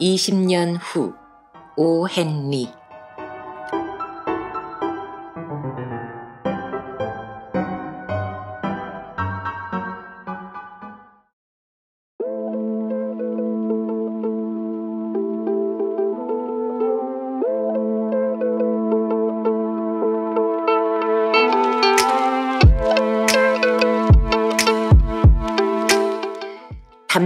20년 후 오헨리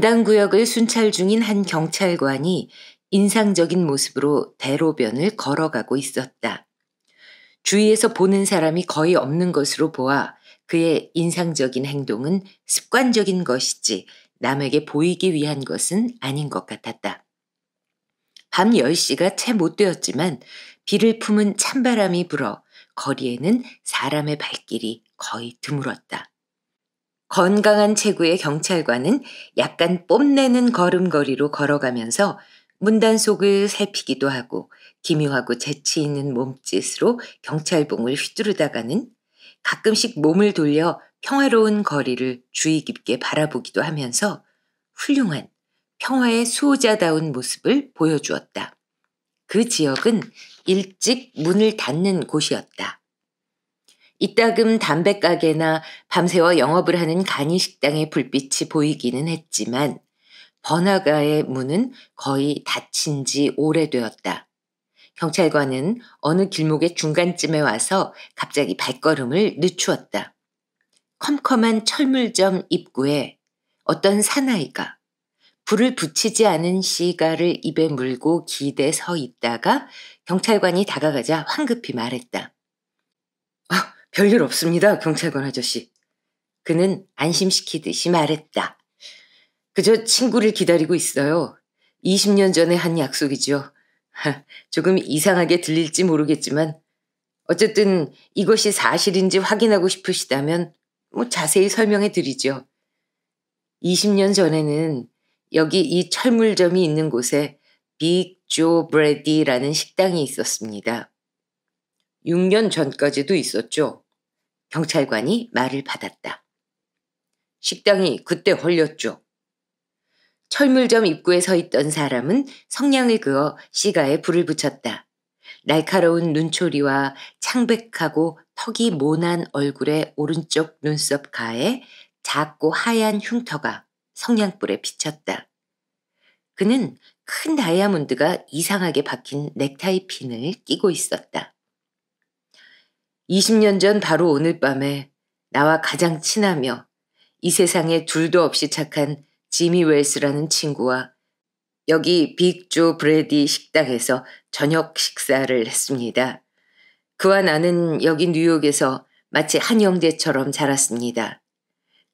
담당 구역을 순찰 중인 한 경찰관이 인상적인 모습으로 대로변을 걸어가고 있었다. 주위에서 보는 사람이 거의 없는 것으로 보아 그의 인상적인 행동은 습관적인 것이지 남에게 보이기 위한 것은 아닌 것 같았다. 밤 10시가 채 못 되었지만 비를 품은 찬바람이 불어 거리에는 사람의 발길이 거의 드물었다. 건강한 체구의 경찰관은 약간 뽐내는 걸음걸이로 걸어가면서 문단 속을 살피기도 하고 기묘하고 재치 있는 몸짓으로 경찰봉을 휘두르다가는 가끔씩 몸을 돌려 평화로운 거리를 주의 깊게 바라보기도 하면서 훌륭한 평화의 수호자다운 모습을 보여주었다. 그 지역은 일찍 문을 닫는 곳이었다. 이따금 담배가게나 밤새워 영업을 하는 간이식당의 불빛이 보이기는 했지만 번화가의 문은 거의 닫힌 지 오래되었다. 경찰관은 어느 길목의 중간쯤에 와서 갑자기 발걸음을 늦추었다. 컴컴한 철물점 입구에 어떤 사나이가 불을 붙이지 않은 시가를 입에 물고 기대 서 있다가 경찰관이 다가가자 황급히 말했다. 아, 별일 없습니다, 경찰관 아저씨. 그는 안심시키듯이 말했다. 그저 친구를 기다리고 있어요. 20년 전에 한 약속이죠. 조금 이상하게 들릴지 모르겠지만 어쨌든 이것이 사실인지 확인하고 싶으시다면 뭐 자세히 설명해 드리죠. 20년 전에는 여기 이 철물점이 있는 곳에 빅 조 브레디라는 식당이 있었습니다. 6년 전까지도 있었죠. 경찰관이 말을 받았다. 식당이 그때 헐렸죠. 철물점 입구에 서 있던 사람은 성냥을 그어 시가에 불을 붙였다. 날카로운 눈초리와 창백하고 턱이 모난 얼굴의 오른쪽 눈썹 가에 작고 하얀 흉터가 성냥불에 비쳤다. 그는 큰 다이아몬드가 이상하게 박힌 넥타이 핀을 끼고 있었다. 20년 전 바로 오늘 밤에 나와 가장 친하며 이 세상에 둘도 없이 착한 지미 웰스라는 친구와 여기 빅 조 브레디 식당에서 저녁 식사를 했습니다. 그와 나는 여기 뉴욕에서 마치 한 형제처럼 자랐습니다.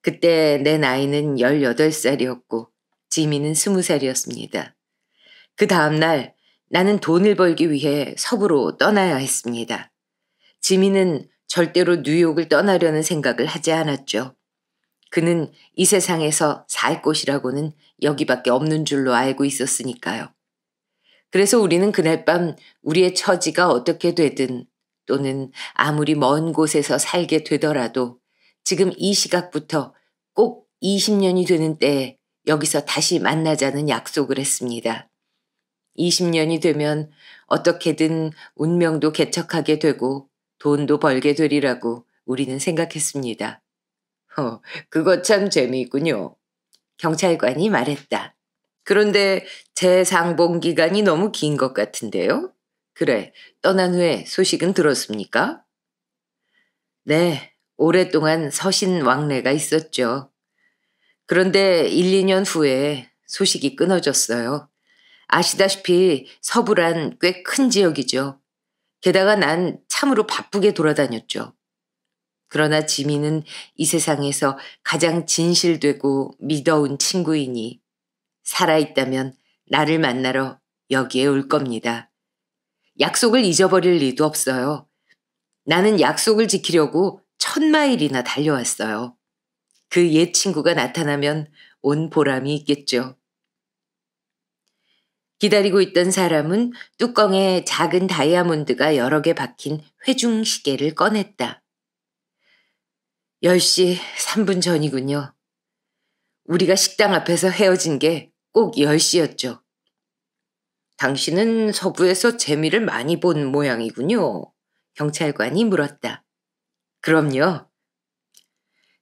그때 내 나이는 18살이었고 지미는 20살이었습니다. 그 다음날 나는 돈을 벌기 위해 서부로 떠나야 했습니다. 지민은 절대로 뉴욕을 떠나려는 생각을 하지 않았죠. 그는 이 세상에서 살 곳이라고는 여기밖에 없는 줄로 알고 있었으니까요. 그래서 우리는 그날 밤 우리의 처지가 어떻게 되든 또는 아무리 먼 곳에서 살게 되더라도 지금 이 시각부터 꼭 20년이 되는 때에 여기서 다시 만나자는 약속을 했습니다. 20년이 되면 어떻게든 운명도 개척하게 되고 돈도 벌게 되리라고 우리는 생각했습니다. 허, 어, 그거 참 재미있군요. 경찰관이 말했다. 그런데 제 상봉 기간이 너무 긴 것 같은데요? 그래, 떠난 후에 소식은 들었습니까? 네, 오랫동안 서신 왕래가 있었죠. 그런데 1, 2년 후에 소식이 끊어졌어요. 아시다시피 서부란 꽤 큰 지역이죠. 게다가 난 참으로 바쁘게 돌아다녔죠. 그러나 지미는 이 세상에서 가장 진실되고 믿어온 친구이니 살아있다면 나를 만나러 여기에 올 겁니다. 약속을 잊어버릴 리도 없어요. 나는 약속을 지키려고 천 마일이나 달려왔어요. 그 옛 친구가 나타나면 온 보람이 있겠죠. 기다리고 있던 사람은 뚜껑에 작은 다이아몬드가 여러 개 박힌 회중 시계를 꺼냈다. 10시 3분 전이군요. 우리가 식당 앞에서 헤어진 게 꼭 10시였죠. 당신은 서부에서 재미를 많이 본 모양이군요. 경찰관이 물었다. 그럼요.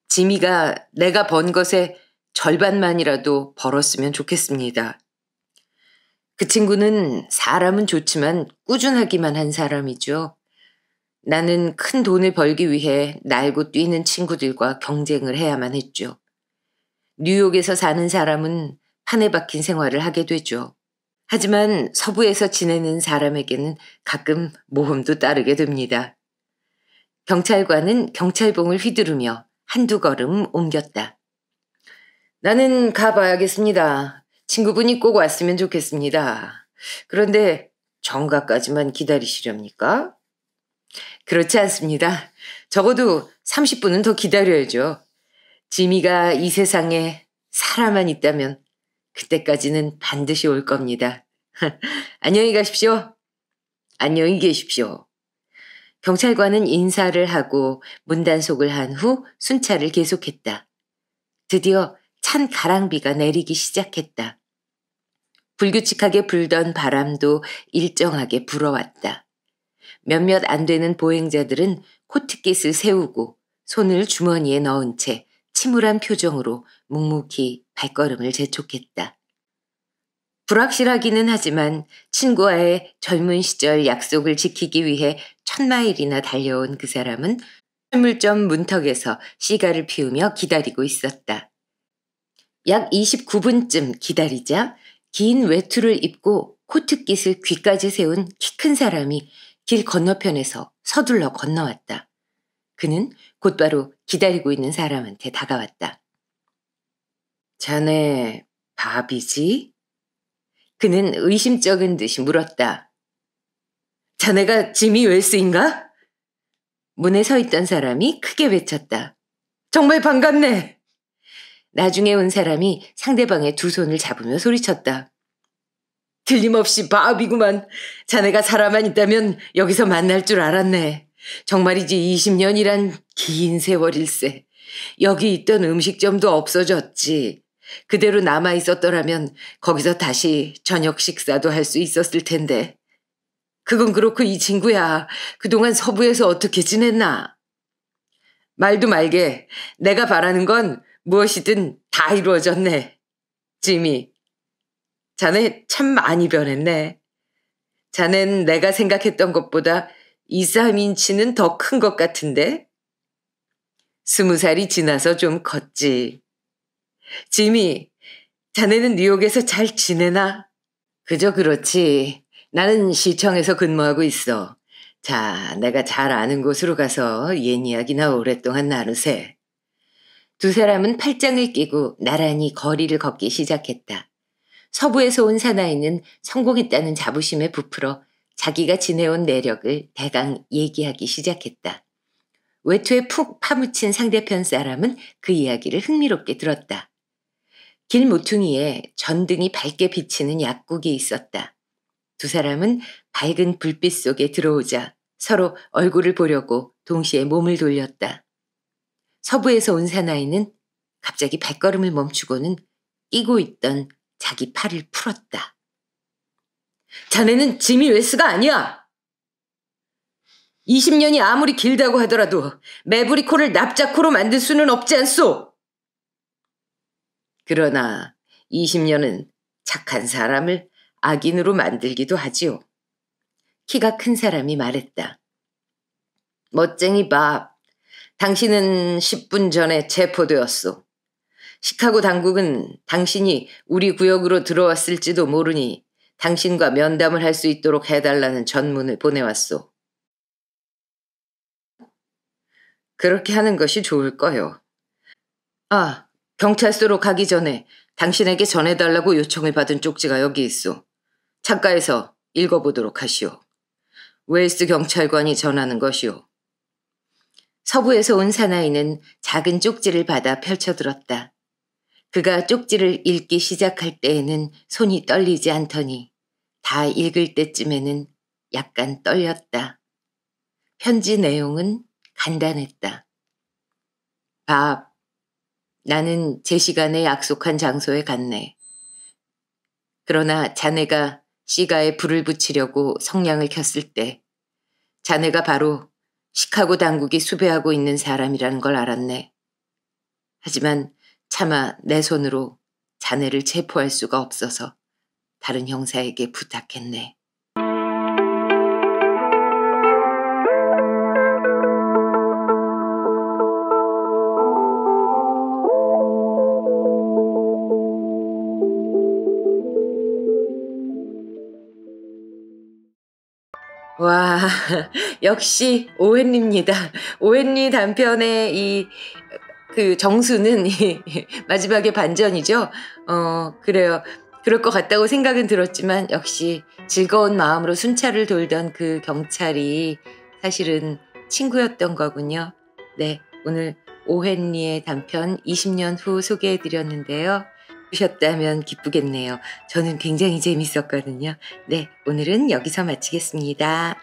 지미가 내가 번것에 절반만이라도 벌었으면 좋겠습니다. 그 친구는 사람은 좋지만 꾸준하기만 한 사람이죠. 나는 큰 돈을 벌기 위해 날고 뛰는 친구들과 경쟁을 해야만 했죠. 뉴욕에서 사는 사람은 판에 박힌 생활을 하게 되죠. 하지만 서부에서 지내는 사람에게는 가끔 모험도 따르게 됩니다. 경찰관은 경찰봉을 휘두르며 한두 걸음 옮겼다. 나는 가봐야겠습니다. 친구분이 꼭 왔으면 좋겠습니다. 그런데 정가까지만 기다리시렵니까? 그렇지 않습니다. 적어도 30분은 더 기다려야죠. 지미가 이 세상에 사람만 있다면 그때까지는 반드시 올 겁니다. 안녕히 가십시오. 안녕히 계십시오. 경찰관은 인사를 하고 문단속을 한 후 순찰을 계속했다. 드디어 찬 가랑비가 내리기 시작했다. 불규칙하게 불던 바람도 일정하게 불어왔다. 몇몇 안 되는 보행자들은 코트깃을 세우고 손을 주머니에 넣은 채 침울한 표정으로 묵묵히 발걸음을 재촉했다. 불확실하기는 하지만 친구와의 젊은 시절 약속을 지키기 위해 천마일이나 달려온 그 사람은 술물점 문턱에서 시가를 피우며 기다리고 있었다. 약 29분쯤 기다리자 긴 외투를 입고 코트깃을 귀까지 세운 키 큰 사람이 길 건너편에서 서둘러 건너왔다. 그는 곧바로 기다리고 있는 사람한테 다가왔다. 자네 밥이지? 그는 의심쩍은 듯이 물었다. 자네가 짐이 웰스인가? 문에 서 있던 사람이 크게 외쳤다. 정말 반갑네. 나중에 온 사람이 상대방의 두 손을 잡으며 소리쳤다. 틀림없이 밥이구만. 자네가 살아만 있다면 여기서 만날 줄 알았네. 정말이지 20년이란 긴 세월일세. 여기 있던 음식점도 없어졌지. 그대로 남아 있었더라면 거기서 다시 저녁 식사도 할 수 있었을 텐데. 그건 그렇고 이 친구야. 그동안 서부에서 어떻게 지냈나? 말도 말게. 내가 바라는 건 무엇이든 다 이루어졌네. 지미. 자네 참 많이 변했네. 자넨 내가 생각했던 것보다 2, 3인치는 더 큰 것 같은데? 스무 살이 지나서 좀 컸지. 지미, 자네는 뉴욕에서 잘 지내나? 그저 그렇지. 나는 시청에서 근무하고 있어. 자, 내가 잘 아는 곳으로 가서 옛 이야기나 오랫동안 나누세. 두 사람은 팔짱을 끼고 나란히 거리를 걷기 시작했다. 서부에서 온 사나이는 성공했다는 자부심에 부풀어 자기가 지내온 내력을 대강 얘기하기 시작했다. 외투에 푹 파묻힌 상대편 사람은 그 이야기를 흥미롭게 들었다. 길 모퉁이에 전등이 밝게 비치는 약국이 있었다. 두 사람은 밝은 불빛 속에 들어오자 서로 얼굴을 보려고 동시에 몸을 돌렸다. 서부에서 온 사나이는 갑자기 발걸음을 멈추고는 끼고 있던 자기 팔을 풀었다. 자네는 지미 웨스가 아니야! 20년이 아무리 길다고 하더라도 메브리코를 납작코로 만들 수는 없지 않소! 그러나 20년은 착한 사람을 악인으로 만들기도 하지요. 키가 큰 사람이 말했다. 멋쟁이 밥, 당신은 10분 전에 체포되었소. 시카고 당국은 당신이 우리 구역으로 들어왔을지도 모르니 당신과 면담을 할 수 있도록 해달라는 전문을 보내왔소. 그렇게 하는 것이 좋을 거요. 아, 경찰서로 가기 전에 당신에게 전해달라고 요청을 받은 쪽지가 여기 있소. 창가에서 읽어보도록 하시오. 웨이스 경찰관이 전하는 것이오. 서부에서 온 사나이는 작은 쪽지를 받아 펼쳐들었다. 그가 쪽지를 읽기 시작할 때에는 손이 떨리지 않더니 다 읽을 때쯤에는 약간 떨렸다. 편지 내용은 간단했다. 밥. 나는 제 시간에 약속한 장소에 갔네. 그러나 자네가 씨가에 불을 붙이려고 성냥을 켰을 때 자네가 바로 시카고 당국이 수배하고 있는 사람이라는 걸 알았네. 하지만 차마 내 손으로 자네를 체포할 수가 없어서 다른 형사에게 부탁했네. 와, 역시 오웬리입니다. 오웬리 단편의 이, 그 정수는 이, 마지막에 반전이죠. 어, 그래요. 그럴 것 같다고 생각은 들었지만 역시 즐거운 마음으로 순찰을 돌던 그 경찰이 사실은 친구였던 거군요. 네, 오늘 오헨리의 단편 20년 후 소개해드렸는데요. 보셨다면 기쁘겠네요. 저는 굉장히 재밌었거든요. 네, 오늘은 여기서 마치겠습니다.